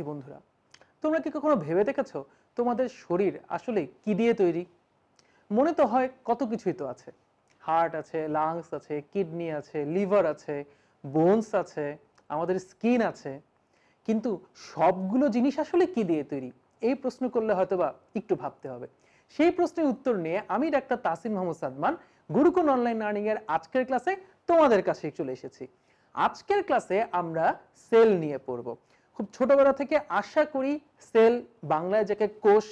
শিক্ষার্থী বন্ধুরা তোমরা কি কখনো ভেবে দেখেছ তোমাদের শরীর আসলে কি দিয়ে তৈরি মনে তো হয় কত কিছুই তো আছে হার্ট আছে লাংস আছে কিডনি আছে লিভার আছে বোনস আছে আমাদের স্কিন আছে কিন্তু সবগুলো জিনিস আসলে কি দিয়ে তৈরি এই প্রশ্ন করলে হয়তোবা একটু ভাবতে হবে সেই প্রশ্নের উত্তর নিয়ে আমি doctor Tasim Mohammad Sadman Gurukul online learning এর আজকের ক্লাসে তোমাদের কাছে চলে এসেছি আজকের ক্লাসে আমরা সেল নিয়ে পড়বো খুব ছোটবেলা থেকে আশা করি সেল বাংলায় যাকে কোষ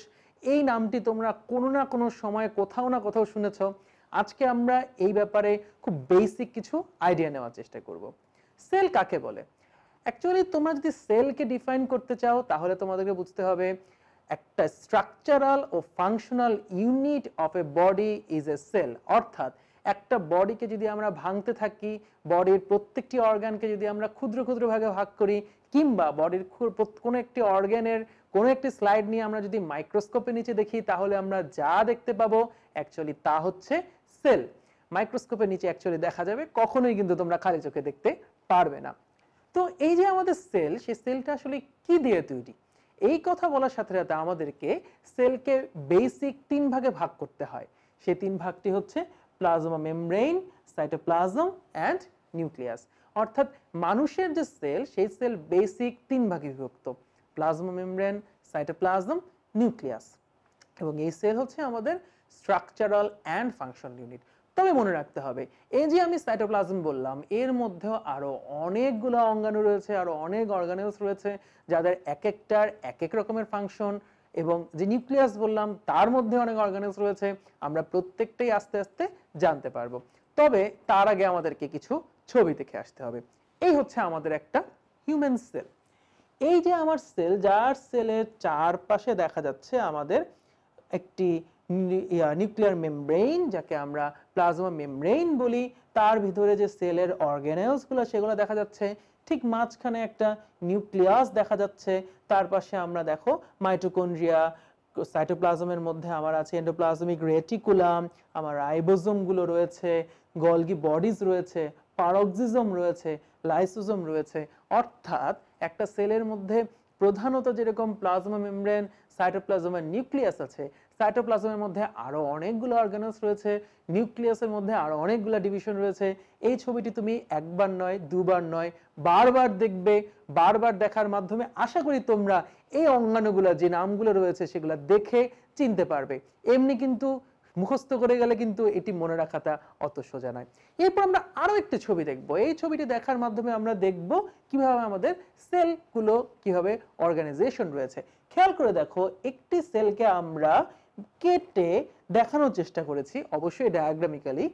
এই নামটি তোমরা কোনো না কোনো সময় কোথাও না কোথাও শুনেছ আজকে আমরা এই ব্যাপারে খুব বেসিক কিছু আইডিয়া নেওয়ার চেষ্টা করব সেল কাকে বলে অ্যাকচুয়ালি তোমরা যদি সেলকে ডিফাইন করতে চাও তাহলে তোমাদেরকে বুঝতে হবে একটা স্ট্রাকচারাল ও functional unit of a body is a cell অর্থাৎ একটা বডিকে যদি আমরা ভাঙতে থাকি বডির প্রত্যেকটি অর্গানকে যদি আমরা ক্ষুদ্র ক্ষুদ্র ভাগে ভাগ করি কিংবা বডির কোনো একটি অর্গ্যানের কোনো একটি স্লাইড নিয়ে আমরা যদি মাইক্রোস্কোপের নিচে দেখি তাহলে আমরা যা দেখতে পাবো অ্যাকচুয়ালি তা হচ্ছে সেল মাইক্রোস্কোপের নিচে অ্যাকচুয়ালি দেখা যাবে কখনোই কিন্তু তোমরা খালি চোখে দেখতে পারবে না তো এই যে আমাদের সেল সেই সেলটা আসলে কি দিয়ে তৈরি এই কথা বলার সাথে সাথে আমাদেরকে সেলকে বেসিক তিন ভাগে ভাগ করতে হয় সেই তিন ভাগটি হচ্ছে plasma membrane cytoplasm and nucleus অর্থাৎ মানুষের যে সেল সেই সেল বেসিক তিন ভাগে বিভক্ত প্লাজমা মেমব্রেন সাইটোপ্লাজম নিউক্লিয়াস এবং এই সেল হচ্ছে আমাদের স্ট্রাকচারাল অ্যান্ড ফাংশন ইউনিট তবে মনে রাখতে হবে এই যে আমি সাইটোপ্লাজম বললাম এর মধ্যেও আরও অনেকগুলো অঙ্গাণু রয়েছে আরও অনেক অর্গানেলস রয়েছে যাদের এক একটার এক এক রকমের ফাংশন এবং যে নিউক্লিয়াস বললাম তার মধ্যে অনেক অর্গানেলস রয়েছে আমরা প্রত্যেকটাই আস্তে আস্তে জানতে পারবো তবে তার আগে আমাদেরকে কিছু ছবি দেখে আসতে হবে এই হচ্ছে আমাদের একটা হিউম্যান সেল এই যে আমার সেল যার সেলের চারপাশে দেখা যাচ্ছে আমাদের একটি নিউক্লিয়ার মেমব্রেইন যাকে আমরা প্লাজমা মেমব্রেইন বলি তার ভিতরে যে সেলের অর্গানেলসগুলো সেগুলো দেখা যাচ্ছে ঠিক মাঝখানে একটা নিউক্লিয়াস দেখা যাচ্ছে তার পাশে আমরা দেখো মাইটোকন্ড্রিয়া সাইটোপ্লাজমের মধ্যে আমার আছে এন্ডোপ্লাজমিক রেটিকুলাম আমার গুলো রয়েছে গলগি বডিজ রয়েছে পারক্সিজম রয়েছে লাইসোজম রয়েছে অর্থাৎ একটা সেলের মধ্যে প্রধানত যেরকম প্লাজমা মেমব্রেন সাইটোপ্লাজমের নিউক্লিয়াস আছে সাইটোপ্লাজমের মধ্যে আরও অনেকগুলো অর্গানাস রয়েছে নিউক্লিয়াসের মধ্যে আরও অনেকগুলো ডিভিশন রয়েছে এই ছবিটি তুমি একবার নয় দুবার নয় বারবার দেখবে বারবার দেখার মাধ্যমে আশা করি তোমরা এই অঙ্গাণুগুলো যে নামগুলো রয়েছে সেগুলো দেখে চিনতে পারবে এমনি কিন্তু মুখস্থ করে গেলে কিন্তু এটি মনে রাখাটা অত সোজা নয় এরপর আমরা আরও একটি ছবি দেখব এই ছবিটি দেখার মাধ্যমে আমরা দেখব কিভাবে আমাদের সেলগুলো কিভাবে অর্গানাইজেশন রয়েছে খেয়াল করে দেখো একটি সেলকে আমরা কেটে দেখানোর চেষ্টা করেছি অবশ্যই ডায়াগ্রামিক্যালি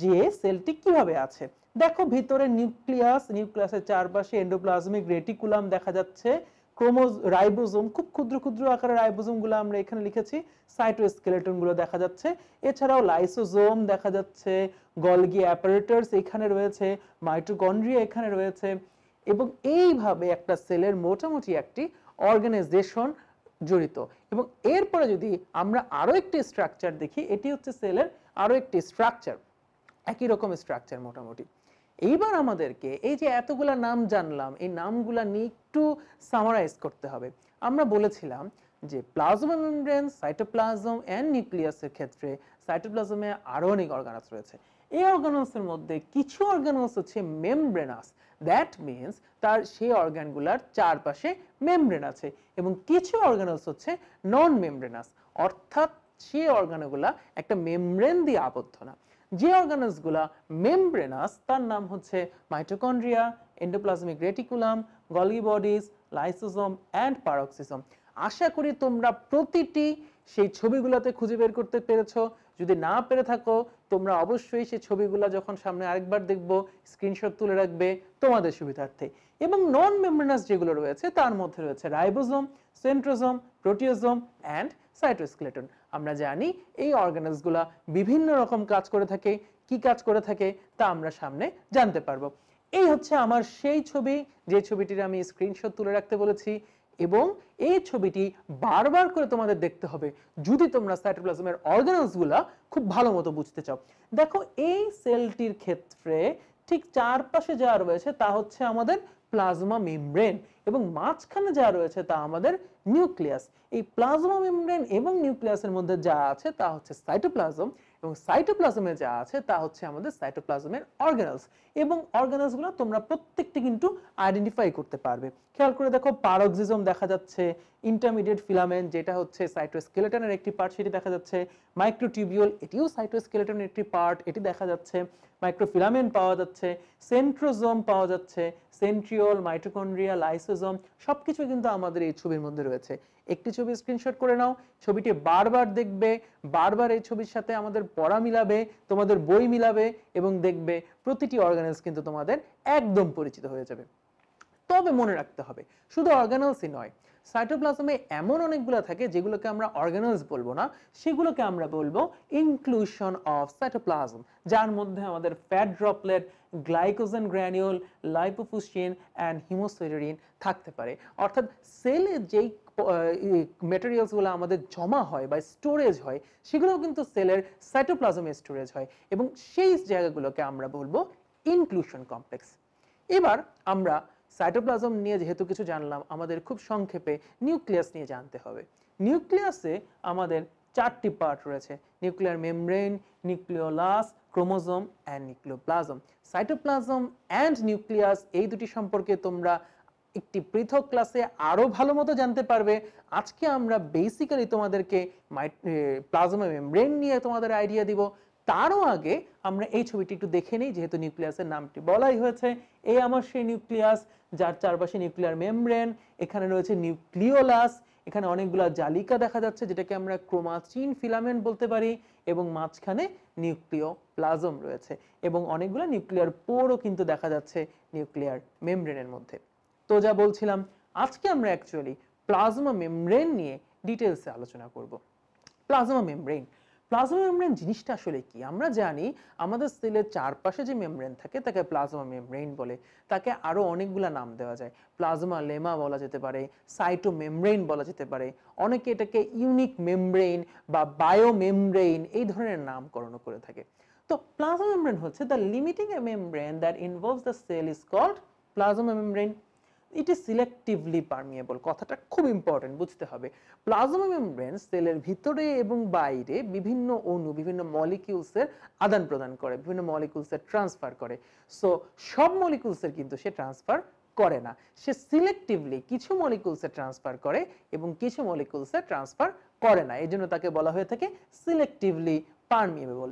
যে সেলটি কিভাবে আছে দেখো ভিতরে নিউক্লিয়াস নিউক্লিয়াসের চারপাশে এন্ডোপ্লাজমিক রেটিকুলাম দেখা যাচ্ছে ক্রোমোজ রাইবোজোম খুব ক্ষুদ্র ক্ষুদ্র আকারের রাইবোজোমগুলো আমরা এখানে লিখেছি সাইটোস্কেলেটনগুলো দেখা যাচ্ছে এছাড়াও লাইসোজোম দেখা যাচ্ছে গলগি অ্যাপারেটার্স এখানে রয়েছে মাইটোকন্ড্রিয়া এখানে রয়েছে এবং এইভাবে একটা সেলের মোটামুটি একটি অর্গানাইজেশন জড়িত এবং এরপরে যদি আমরা আরও একটি স্ট্রাকচার দেখি এটি হচ্ছে সেলের আরও একটি স্ট্রাকচার একই রকম স্ট্রাকচার মোটামুটি এইবার আমাদেরকে এই যে এতগুলা নাম জানলাম এই নামগুলা নিয়ে একটু সামারাইজ করতে হবে আমরা বলেছিলাম যে প্লাজমা মেমব্রেন সাইটোপ্লাজম অ্যান্ড নিউক্লিয়াসের ক্ষেত্রে সাইটোপ্লাজমে আরও অনেক অর্গানাস রয়েছে এই অর্গানাসের মধ্যে কিছু অর্গানাস হচ্ছে মেমব্রেনাস দ্যাট মিনস তার সেই অর্গানগুলার চারপাশে মেমব্রেন আছে এবং কিছু অর্গানস হচ্ছে নন মেমব্রেনাস অর্থাৎ সেই অর্গানগুলা একটা মেমব্রেন দিয়ে আবদ্ধ না যে অর্গানসগুলা মেমব্রেনাস তার নাম হচ্ছে mitochondria endoplasmic reticulum Golgi bodies lysosome and peroxisome আশা করি তোমরা প্রতিটি সেই ছবিগুলোতে খুঁজে বের করতে পেরেছ যদি না পেরে থাকো তোমরা অবশ্যই সেই ছবিগুলো যখন সামনে আরেকবার দেখব স্ক্রিনশট তুলে রাখবে তোমাদের সুবিধার্থে এবং নন মেমব্রেনাস যেগুলো রয়েছে তার মধ্যে রয়েছে ribosome centrosome proteasome and cytoskeleton আমরা জানি এই অর্গানাইজগুলো বিভিন্ন রকম কাজ করে থাকে কি কাজ করে থাকে তা আমরা সামনে জানতে পারবো এই হচ্ছে আমার সেই ছবি যে ছবিটির আমি স্ক্রিনশট তুলে রাখতে বলেছি এবং এই ছবিটি বারবার করে তোমাদের দেখতে হবে যদি তোমরা সাইটোপ্লাজমের অর্গানসগুলো খুব ভালো মতো বুঝতে চাও দেখো এই সেলটির ক্ষেত্রে ঠিক চারপাশে যা রয়েছে তা হচ্ছে আমাদের প্লাজমা মেমব্রেন এবং মাঝখানে যা রয়েছে তা আমাদের নিউক্লিয়াস এই প্লাজমা মেমব্রেন এবং নিউক্লিয়াসের মধ্যে যা আছে তা হচ্ছে সাইটোপ্লাজম এবং সাইটোপ্লাজমে যা আছে তা হচ্ছে আমাদের সাইটোপ্লাজমের অর্গানালস এবং অর্গানালসগুলো তোমরা প্রত্যেকটি কিন্তু আইডেন্টিফাই করতে পারবে খেয়াল করে দেখো পারক্সিজম দেখা যাচ্ছে ইন্টারমিডিয়েট ফিলামেন্ট যেটা হচ্ছে সাইটোস্কেলেটনের একটি পার্ট সেটি দেখা যাচ্ছে মাইক্রোটিবিউল এটিও সাইটোস্কেলেটনের একটি পার্ট এটি দেখা যাচ্ছে মাইক্রোফিলামেন্ট পাওয়া যাচ্ছে সেন্ট্রোজোম পাওয়া যাচ্ছে সেন্ট্রিওল মাইটোকন্ড্রিয়া লাইসোজম সব কিছু কিন্তু আমাদের এই ছবির মধ্যে রয়েছে একটি ছবি স্ক্রিনশট করে নাও ছবিটি বারবার দেখবে বারবার এই ছবির সাথে আমাদের পড়া মিলাবে তোমাদের বই মিলাবে এবং দেখবে প্রতিটি অর্গানাইজ কিন্তু তোমাদের একদম পরিচিত হয়ে যাবে তবে মনে রাখতে হবে শুধু অর্গানাইজই নয় সাইটোপ্লাজমে এমন অনেকগুলো থাকে যেগুলোকে আমরা অর্গানস বলবো না সেগুলোকে আমরা বলবো ইনক্লুশন অফ সাইটোপ্লাজম যার মধ্যে আমাদের fat droplet glycogen granule lipofuscin and haemosiderin থাকতে পারে অর্থাৎ সেলে যেই মেটেরিয়ালসগুলো আমাদের জমা হয় বা স্টোরেজ হয় সেগুলোও কিন্তু সেলের সাইটোপ্লাজমে স্টোরেজ হয় এবং সেই জায়গাগুলোকে আমরা বলবো ইনক্লুশন কমপ্লেক্স এবার আমরা সাইটোপ্লাজম নিয়ে যেহেতু কিছু জানলাম আমাদের খুব সংক্ষেপে নিউক্লিয়াস নিয়ে জানতে হবে নিউক্লিয়াসে আমাদের চারটি পার্ট রয়েছে nuclear membrane nucleolus chromosome and nucleoplasm cytoplasm and nucleus এই দুটি সম্পর্কে তোমরা একটি পৃথক ক্লাসে আরও ভালো মতো জানতে পারবে আজকে আমরা বেসিক্যালি তোমাদেরকে মাই প্লাজমা মেমব্রেন নিয়ে তোমাদের আইডিয়া দিব তারও আগে আমরা এই ছবিটি একটু দেখে নিই যেহেতু নিউক্লিয়াসের নামটি বলাই হয়েছে এই আমার সেই নিউক্লিয়াস যার চারপাশে নিউক্লিয়ার মেমব্রেন এখানে রয়েছে নিউক্লিওলাস এখানে অনেকগুলো জালিকা দেখা যাচ্ছে যেটাকে আমরা ক্রোমাচিন ফিলামেন্ট বলতে পারি এবং মাঝখানে নিউক্লিয় প্লাজম রয়েছে এবং অনেকগুলো নিউক্লিয়ার পোরও কিন্তু দেখা যাচ্ছে নিউক্লিয়ার মেমব্রেনের মধ্যে তো যা বলছিলাম আজকে আমরা অ্যাকচুয়ালি প্লাজমা মেমব্রেন নিয়ে ডিটেলসে আলোচনা করব প্লাজমা মেমব্রেন প্লাজমা মেমব্রেন জিনিসটা আসলে কি আমরা জানি আমাদের সেলের চারপাশে যে মেমব্রেন থাকে তাকে প্লাজমা মেমব্রেন বলে তাকে আরও অনেকগুলো নাম দেওয়া যায় প্লাজমা লেমা বলা যেতে পারে সাইটো মেমব্রেন বলা যেতে পারে অনেকে এটাকে ইউনিক মেমব্রেন বা বায়ো মেমব্রেন এই ধরনের নামকরণও করে থাকে তো প্লাজমা মেমব্রেন হচ্ছে the limiting a membrane that involves the cell is called plasma membrane it is selectively permeable কথাটা খুব ইম্পর্টেন্ট বুঝতে হবে প্লাজমা মেমব্রেন সেলের ভিতরে এবং বাইরে বিভিন্ন অণু বিভিন্ন মলিকিউলসের আদান প্রদান করে বিভিন্ন মলিকিউলসের ট্রান্সফার করে সো সব মলিকিউলসের কিন্তু সে ট্রান্সফার করে না সে সিলেক্টিভলি কিছু মলিকুলসে ট্রান্সফার করে এবং কিছু মলিকুলসে ট্রান্সফার করে না এই জন্য তাকে বলা হয়ে থাকে selectively permeable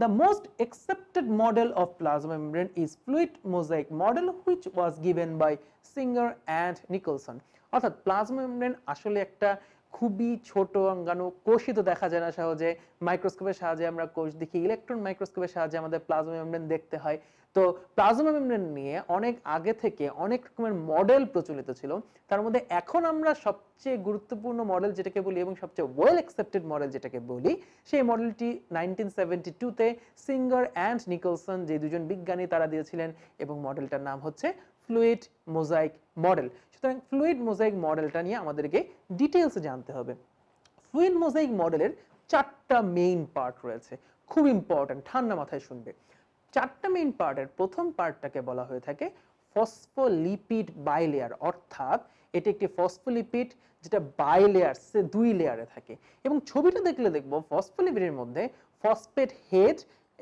The most accepted model of plasma membrane is fluid mosaic model which was given by Singer and Nicholson অর্থাৎ প্লাজমা মেমব্রেন আসলে একটা খুবই ছোট অঙ্গাণু কোষই তো দেখা যায় না সহজে মাইক্রোস্কোপের সাহায্যে আমরা কোষ দেখি ইলেকট্রন মাইক্রোস্কোপের সাহায্যে আমাদের প্লাজমা মেমব্রেন দেখতে হয় তো প্লাজমা মেমব্রেন নিয়ে অনেক আগে থেকে অনেক রকমের মডেল প্রচলিত ছিল তার মধ্যে এখন আমরা সবচেয়ে গুরুত্বপূর্ণ মডেল যেটাকে বলি এবং সবচেয়ে ওয়েল অ্যাকসেপ্টেড মডেল যেটাকে বলি সেই মডেলটি নাইনটিন সেভেন্টি টুতে সিঙ্গার অ্যান্ড নিকলসন যে দুজন বিজ্ঞানী তারা দিয়েছিলেন এবং মডেলটার নাম হচ্ছে ফ্লুইড মোজাইক মডেল সুতরাং ফ্লুইড মোজাইক মডেলটা নিয়ে আমাদেরকে ডিটেলসে জানতে হবে ফ্লুইড মোজাইক মডেলের চারটা মেইন পার্ট রয়েছে খুব ইম্পর্ট্যান্ট ঠান্ডা মাথায় শুনবে চারটা মেইন পার্টের প্রথম পার্টটাকে বলা হয়ে থাকে ফসফোলিপিড বাইলেয়ার অর্থাৎ এটি একটি ফসফোলিপিড যেটা বাইলেয়ার সে দুই লেয়ারে থাকে এবং ছবিটা দেখলে দেখবো ফসফোলিপিডের মধ্যে ফসফেট হেড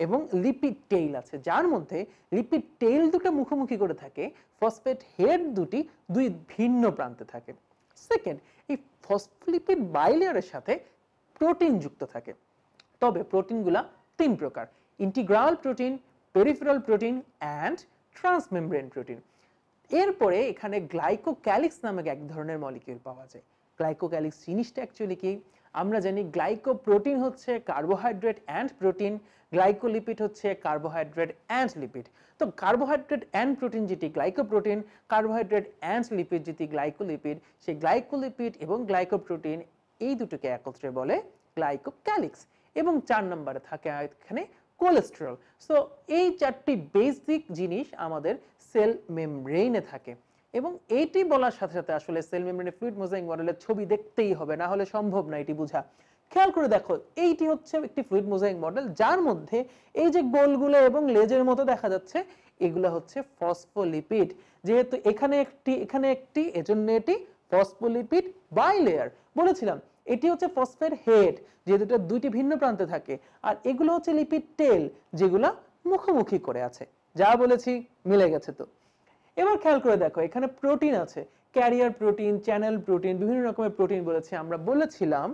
এবং লিপিড টেইল আছে যার মধ্যে লিপিড টেইল দুটো মুখোমুখি করে থাকে ফসফেট হেড দুটি দুই ভিন্ন প্রান্তে থাকে সেকেন্ড এই ফসফলিপিড বাইলেয়ারের সাথে প্রোটিন যুক্ত থাকে তবে প্রোটিনগুলা তিন প্রকার integral protein peripheral protein and transmembrane protein এরপরে এখানে গ্লাইকোক্যালিক্স নামক এক ধরনের মলিকিউল পাওয়া যায় গ্লাইকোক্যালিক্স জিনিসটা অ্যাকচুয়ালি কি আমরা জানি গ্লাইকোপ্রোটিন হচ্ছে কার্বোহাইড্রেট অ্যান্ড প্রোটিন গ্লাইকোলিপিড হচ্ছে কার্বোহাইড্রেট অ্যান্ড লিপিড তো কার্বোহাইড্রেট অ্যান্ড প্রোটিন যেটি গ্লাইকোপ্রোটিন কার্বোহাইড্রেট অ্যান্ড লিপিড যেটি গ্লাইকোলিপিড সেই গ্লাইকোলিপিড এবং গ্লাইকোপ্রোটিন এই দুটোকে একত্রে বলে গ্লাইকোক্যালিক্স এবং চার নম্বরে থাকে এখানে কোলেস্ট্রল সো এই চারটি বেসিক জিনিস আমাদের সেল মেমব্রেইনে থাকে এবং এইটি বলার সাথে সাথে আসলে সেল মেমব্রেনে ফ্লুইড মোজাইক মডেলের ছবি দেখতেই হবে না হলে সম্ভব না এটি বোঝা খেয়াল করে দেখো এইটি হচ্ছে একটি ফ্লুইড মোজাইক মডেল যার মধ্যে এই যে গোলগুলো এবং লেজের মতো দেখা যাচ্ছে এগুলো হচ্ছে ফসফোলিপিড যেহেতু এখানে একটি এখানে একটি এজন্য এটি ফসফোলিপিড লেয়ার বলেছিলাম এটি হচ্ছে ফসফের হেড যেহেতু এটা দুইটি ভিন্ন প্রান্তে থাকে আর এগুলো হচ্ছে লিপিড টেল যেগুলো মুখোমুখি করে আছে যা বলেছি মিলে গেছে তো এবার খেয়াল করে দেখো এখানে প্রোটিন আছে ক্যারিয়ার প্রোটিন চ্যানেল প্রোটিন বিভিন্ন রকমের প্রোটিন বলেছি আমরা বলেছিলাম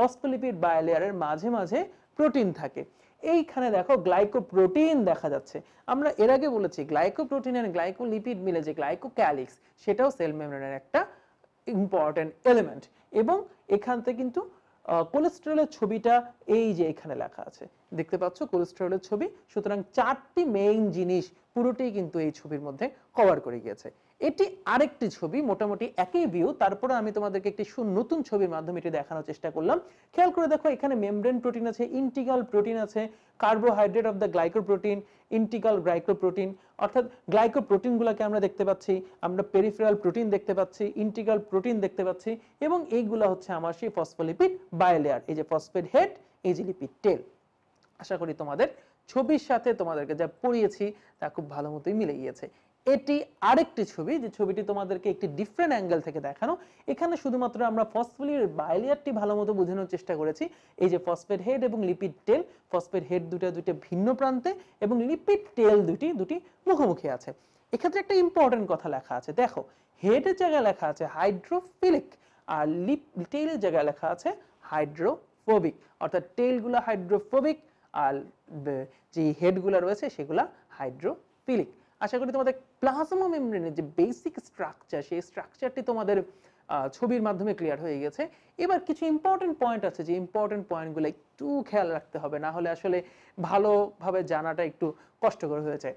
ফসফোলিপিড বায়োলেয়ারের মাঝে মাঝে প্রোটিন থাকে এইখানে দেখো গ্লাইকোপ্রোটিন দেখা যাচ্ছে আমরা এর আগে বলেছি গ্লাইকোপ্রোটিন এন্ড গ্লাইকোলিপিড মিলে যে গ্লাইকোক্যালিক্স সেটাও সেল মেমব্রেনের একটা ইম্পর্টেন্ট এলিমেন্ট এবং এখানতে কিন্তু কোলেস্টেরলের ছবিটা এই যে এখানে লেখা আছে দেখতে পাচ্ছ কোলেস্টেরলের ছবি সুতরাং চারটি মেইন জিনিস পুরোটাই কিন্তু এই ছবির মধ্যে কভার করে গিয়েছে এটি আরেকটি ছবি মোটামুটি একই ভিউ তারপরে আমি তোমাদেরকে একটি নতুন ছবির মাধ্যমে এটি দেখানোর চেষ্টা করলাম খেয়াল করে দেখো এখানে মেমব্রেন প্রোটিন আছে ইন্টিগ্রাল প্রোটিন আছে carbohydrate of the glycoprotein integral glycoprotein অর্থাৎ গ্লাইকোপ্রোটিনগুলোকে আমরা দেখতে পাচ্ছি আমরা পেরিফেরাল প্রোটিন দেখতে পাচ্ছি ইন্টিগ্রাল প্রোটিন দেখতে পাচ্ছি এবং এইগুলো হচ্ছে আমার সেই ফসফোলিপিড বায়োলেয়ার এই যে ফসফেট হেড এই যে লিপিড টেল আশা করি তোমাদের ছবির সাথে তোমাদেরকে যা পড়িয়েছি তা খুব ভালো মতোই মিলে গিয়েছে এটি আরেকটি ছবি যে ছবিটি তোমাদেরকে একটি ডিফারেন্ট অ্যাঙ্গেল থেকে দেখানো এখানে শুধুমাত্র আমরা ফসফোলির বাইলেয়ারটি ভালো মতো বোঝানোর চেষ্টা করেছি এই যে ফসফেট হেড এবং লিপিড টেল ফসফেট হেড দুটা দুটি ভিন্ন প্রান্তে এবং লিপিড টেল দুটি দুটি মুখোমুখি আছে এক্ষেত্রে একটা ইম্পর্টেন্ট কথা লেখা আছে দেখো হেডের জায়গায় লেখা আছে হাইড্রোফিলিক আর লিপ টেলের জায়গায় লেখা আছে হাইড্রোফোবিক অর্থাৎ টেলগুলো হাইড্রোফোবিক আর যে হেডগুলো রয়েছে সেগুলা হাইড্রোফিলিক আশা করি তোমাদের প্লাজমা মেমব্রেনের যে বেসিক স্ট্রাকচার সেই স্ট্রাকচারটি তোমাদের ছবির মাধ্যমে ক্লিয়ার হয়ে গেছে এবার কিছু ইম্পর্টেন্ট পয়েন্ট আছে যে ইম্পর্টেন্ট পয়েন্টগুলো একটু খেয়াল রাখতে হবে না হলে আসলে ভালোভাবে জানাটা একটু কষ্টকর হয়ে যায়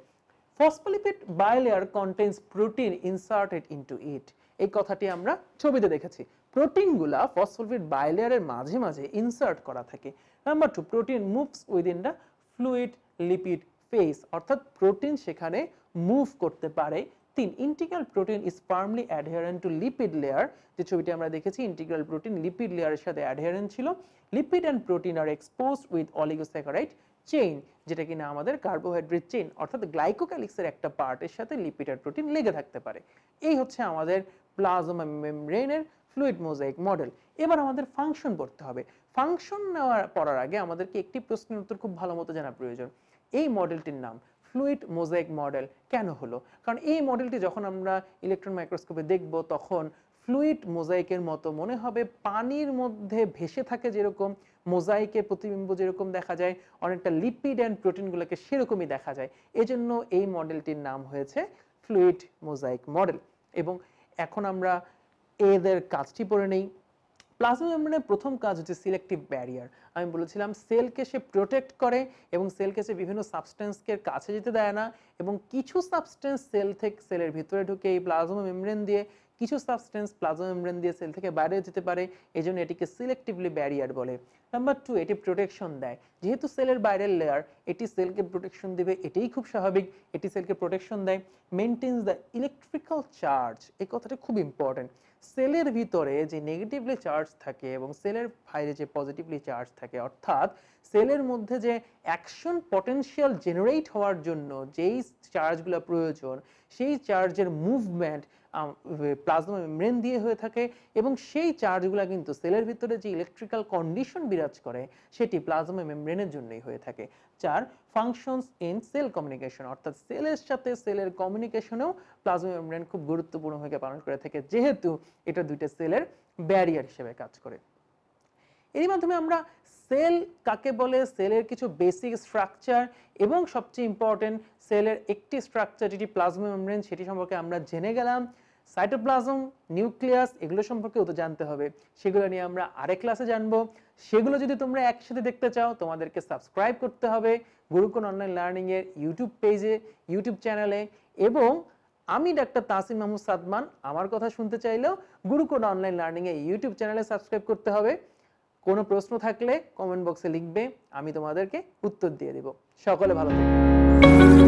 phospholipid bilayer contains protein inserted into it এই কথাটি আমরা ছবিতে দেখেছি প্রোটিনগুলা ফসফোলিপিড বায়োলেয়ারের মাঝে মাঝে ইনসার্ট করা থাকে number two protein moves within the fluid lipid space অর্থাৎ প্রোটিন সেখানে মুভ করতে পারে তিন integral protein is firmly adherent to lipid layer যে ছবিটি আমরা দেখেছি ইন্টিগ্রাল প্রোটিন লিপিড লেয়ারের সাথে অ্যাডহেরেন্ট ছিল লিপিড অ্যান্ড প্রোটিন আর এক্সপোজ উইথ অলিগোস্যাকারাইড চেইন যেটা কিনা আমাদের কার্বোহাইড্রেট চেইন অর্থাৎ গ্লাইকোক্যালিক্সের একটা পার্টের সাথে লিপিড আর প্রোটিন লেগে থাকতে পারে এই হচ্ছে আমাদের প্লাজমা মেমব্রেনের ফ্লুইড মোজাইক মডেল এবার আমাদের ফাংশন পড়তে হবে ফাংশন নেওয়ার পড়ার আগে আমাদেরকে একটি প্রশ্নের উত্তর খুব ভালো মতো জানা প্রয়োজন এই মডেলটির নাম ফ্লুইড মোজাইক মডেল কেন হলো কারণ এই মডেলটি যখন আমরা ইলেকট্রন মাইক্রোস্কোপে দেখব তখন ফ্লুইড মোজাইকের মতো মনে হবে পানির মধ্যে ভেসে থাকে যেরকম মোজাইকে প্রতিবিম্ব যেরকম দেখা যায় অনেকটা লিপিড অ্যান্ড প্রোটিনগুলোকে সেরকমই দেখা যায় এজন্য এই মডেলটির নাম হয়েছে ফ্লুইড মোজাইক মডেল এবং এখন আমরা এদের কাজটি পড়ে নেই প্লাজমা মেমব্রেনের প্রথম কাজ হচ্ছে সিলেক্টিভ ব্যারিয়ার আমি বলেছিলাম সেলকে সে প্রোটেক্ট করে এবং সেলকে সে বিভিন্ন সাবস্টেন্সকে কাছে যেতে দেয় না এবং কিছু সাবস্টেন্স সেল থেকে সেলের ভিতরে ঢুকে এই প্লাজমা মেমব্রেন দিয়ে কিছু সাবস্টেন্স প্লাজমা মেমব্রেন দিয়ে সেল থেকে বাইরে যেতে পারে এই জন্য এটিকে সিলেক্টিভলি ব্যারিয়ার বলে নাম্বার টু এটি প্রোটেকশন দেয় যেহেতু সেলের বাইরের লেয়ার এটি সেলকে প্রোটেকশন দেবে এটাই খুব স্বাভাবিক এটি সেলকে প্রোটেকশন দেয় মেনটেন্স দ্য ইলেকট্রিক্যাল চার্জ এই কথাটা খুব ইম্পর্টেন্ট সেলের ভিতরে যে নেগেটিভলি চার্জ থাকে এবং সেলের বাইরে যে পজিটিভলি চার্জ থাকে অর্থাৎ সেলের মধ্যে যে অ্যাকশন পটেনশিয়াল জেনারেট হওয়ার জন্য যেই চার্জগুলো প্রয়োজন সেই চার্জের মুভমেন্ট প্লাজমা মেমব্রেন দিয়ে হয়ে থাকে এবং সেই চার্জগুলো কিন্তু সেলের ভিতরে যে ইলেকট্রিক্যাল কন্ডিশন বিরাজ করে সেটি প্লাজমা মেমব্রেনের জন্যই হয়ে থাকে চার ফাংশনস ইন সেল কমিউনিকেশন অর্থাৎ সেলের সাথে সেলের কমিউনিকেশনেও প্লাজমা মেমব্রেন খুব গুরুত্বপূর্ণ ভূমিকা পালন করে থাকে যেহেতু এটা দুইটা সেলের ব্যারিয়ার হিসেবে কাজ করে এরই মাধ্যমে আমরা সেল কাকে বলে সেলের কিছু বেসিক স্ট্রাকচার এবং সবচেয়ে ইম্পর্টেন্ট সেলের একটি স্ট্রাকচার যেটি প্লাজমা মেমব্রেন সেটি সম্পর্কে আমরা জেনে গেলাম সাইটোপ্লাজম নিউক্লিয়াস এগুলো সম্পর্কে তো জানতে হবে সেগুলো নিয়ে আমরা আরেক ক্লাসে জানবো সেগুলো যদি তোমরা একসাথে দেখতে চাও তোমাদেরকে সাবস্ক্রাইব করতে হবে গুরুকুন অনলাইন লার্নিংয়ের ইউটিউব পেজে ইউটিউব চ্যানেলে এবং আমি ডাক্তার তাসিম মাহমুদ সাদমান আমার কথা শুনতে চাইলেও গুরুকুন অনলাইন লার্নিংয়ে ইউটিউব চ্যানেলে সাবস্ক্রাইব করতে হবে কোনো প্রশ্ন থাকলে কমেন্ট বক্সে লিখবে আমি তোমাদেরকে উত্তর দিয়ে দেব সকলে ভালো থাকবে